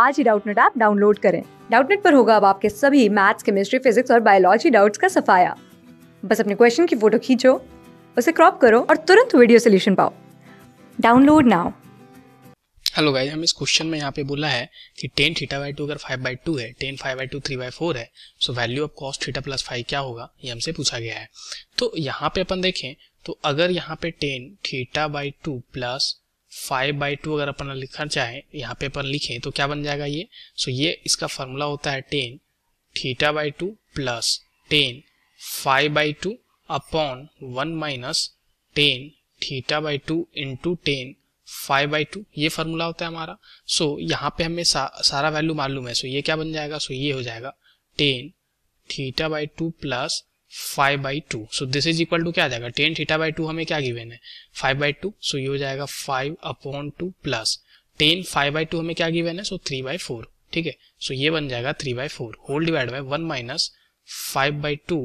आज ही Doubtnut app download करें डाउटनेट पर होगा अब आपके सभी मैथ्स केमिस्ट्री फिजिक्स और बायोलॉजी डाउट्स का सफाया बस अपने क्वेश्चन की फोटो खींचो उसे क्रॉप करो और तुरंत वीडियो सोल्यूशन पाओ डाउनलोड नाउ हेलो गाइस हम इस क्वेश्चन में यहाँ पे बोला है कि टेन थीटा बाई टू अगर फाइव बाई टू है tan phi by two three by four है so value of cos theta plus phi क्या होगा ये हमसे पूछा गया है तो यहाँ पे अपन देखें तो अगर यहाँ पे tan theta by two plus phi by two अगर अपन लिखना चाहें यहाँ पे अपन लिखें तो क्या बन जाएगा ये सो ये इसका फॉर्मूला होता है tan theta by two plus tan phi by two upon one minus tan theta by two into tan phi by two ये फार्मूला होता है हमारा सो so, यहाँ पे हमें सा, सारा वैल्यू मालूम है सो so, ये क्या बन जाएगा सो so, ये हो जाएगा tan theta by two plus phi by two so this is equal to क्या जाएगा टेन थीटा बाई टू हमें क्या गिवेन है फाइव बाई टू सो ये हो जाएगा five upon two plus tan phi by two हमें क्या गिवेन है सो थ्री बाई फोर ठीक है सो ये बन जाएगा three by four whole divide by one minus five by two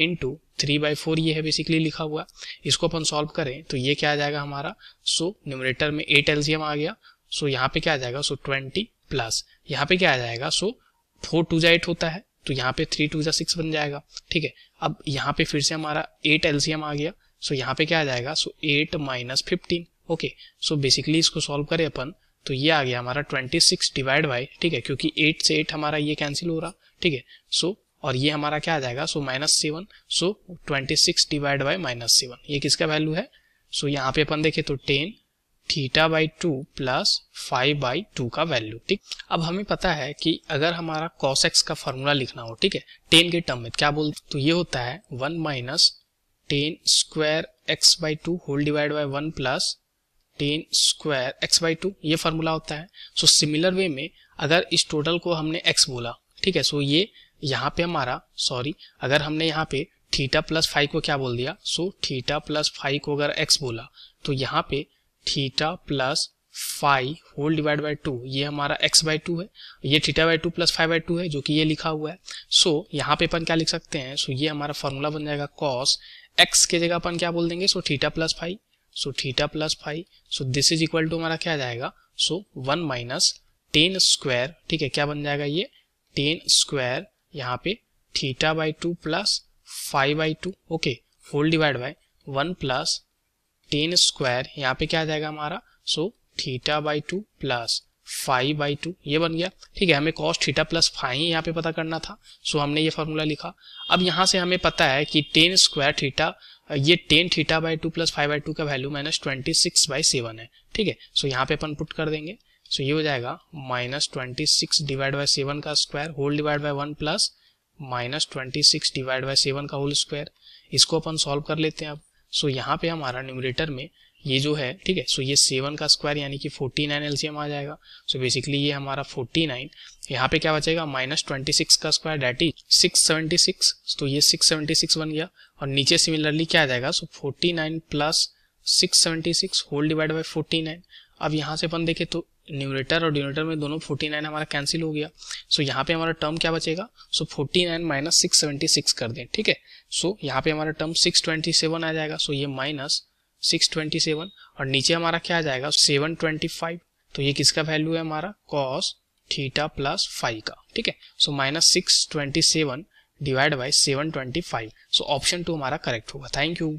into three by four ये है बेसिकली लिखा हुआ इसको अपन सॉल्व करें तो ये क्या आ जाएगा हमारा सो so, न्यूमरेटर में एट एलसीएम आ गया सो so, यहाँ पे क्या आ जाएगा सो ट्वेंटी प्लस यहाँ पे क्या आ जाएगा सो फोर टू जा एट होता है तो यहाँ पे थ्री टू या सिक्स बन जाएगा ठीक है अब यहाँ पे फिर से हमारा एट एलसीएम आ गया सो यहाँ पे क्या आ जाएगा so eight minus fifteen okay so basically इसको सॉल्व करें अपन तो ये आ गया हमारा ट्वेंटी सिक्स डिवाइड बाई ठीक है क्योंकि एट से एट हमारा ये कैंसिल हो रहा ठीक है सो और ये हमारा क्या आ जाएगा so minus seven so twenty six divide by minus seven ये किसका वैल्यू है सो so, यहाँ पे अपन देखें तो tan theta by two plus phi by two का वैल्यू ठीक अब हमें पता है कि अगर हमारा कॉस एक्स का फॉर्मूला लिखना हो ठीक है टेन के टर्म में क्या बोलते तो ये होता है one minus tan square x by two whole divide by one plus tan square x by two ये फॉर्मूला होता है सो सिमिलर वे में अगर इस टोटल को हमने एक्स बोला ठीक है सो ये यहाँ पे हमारा सॉरी अगर हमने यहाँ पे थीटा प्लस फाइव को क्या बोल दिया सो थीटा प्लस फाइव को अगर एक्स बोला तो यहाँ पे theta plus phi whole divide by two ये हमारा एक्स बाई टू है ये theta by two plus phi by two है जो कि ये लिखा हुआ है सो so, यहाँ पे अपन क्या लिख सकते हैं सो so, ये हमारा फॉर्मूला बन जाएगा कॉस एक्स के जगह अपन क्या बोल देंगे so theta plus phi so theta plus phi so this is equal to हमारा क्या जाएगा so one minus tan square ठीक है क्या बन जाएगा ये टेन स्क्वायर यहाँ पे theta by two plus phi by two okay whole divide by one plus tan square यहाँ पे क्या आ जाएगा हमारा so theta by two plus phi by two ये बन गया ठीक है हमें कॉस थीटा प्लस फाइव यहाँ पे पता करना था सो हमने ये फॉर्मूला लिखा अब यहाँ से हमें पता है कि टेन स्क्वायर थीटा ये tan theta by two plus phi by two का value minus twenty six by seven है ठीक है सो यहाँ पे अपन पुट कर देंगे सो ये हो जाएगा minus twenty six divide by seven का square whole divide by one plus minus twenty six divide by seven का होल स्क्वायर इसको अपन सॉल्व कर लेते हैं अब सो so, यहाँ पे हमारा न्यूमरेटर में ये जो है ठीक है सो ये सेवन का स्क्वायर यानी कि फोर्टी नाइन एलसीएम आ जाएगा सो so, बेसिकली ये हमारा फोर्टी नाइन यहाँ पे क्या बचेगा माइनस ट्वेंटी सिक्स का square that is six seventy six तो ये सिक्स सेवेंटी सिक्स बन गया और नीचे सिमिलरली क्या आ जाएगा so forty nine plus six seventy six whole divide by forty nine अब यहाँ से अपन देखें तो न्यूरेटर और डिनोरेटर में दोनों फोर्टी नाइन हमारा कैंसिल हो गया सो यहाँ पे हमारा टर्म क्या बचेगा so forty nine minus six seventy six कर दें ठीक है सो यहाँ पे हमारा टर्म सिक्स ट्वेंटी सेवन आ जाएगा सो ये माइनस सिक्स ट्वेंटी सेवन और नीचे हमारा क्या आ जाएगा सेवन ट्वेंटी फाइव तो ये किसका वैल्यू है हमारा कॉस थीटा प्लस फाइव का ठीक है so minus six twenty seven divide by seven twenty five so option two हमारा करेक्ट होगा थैंक यू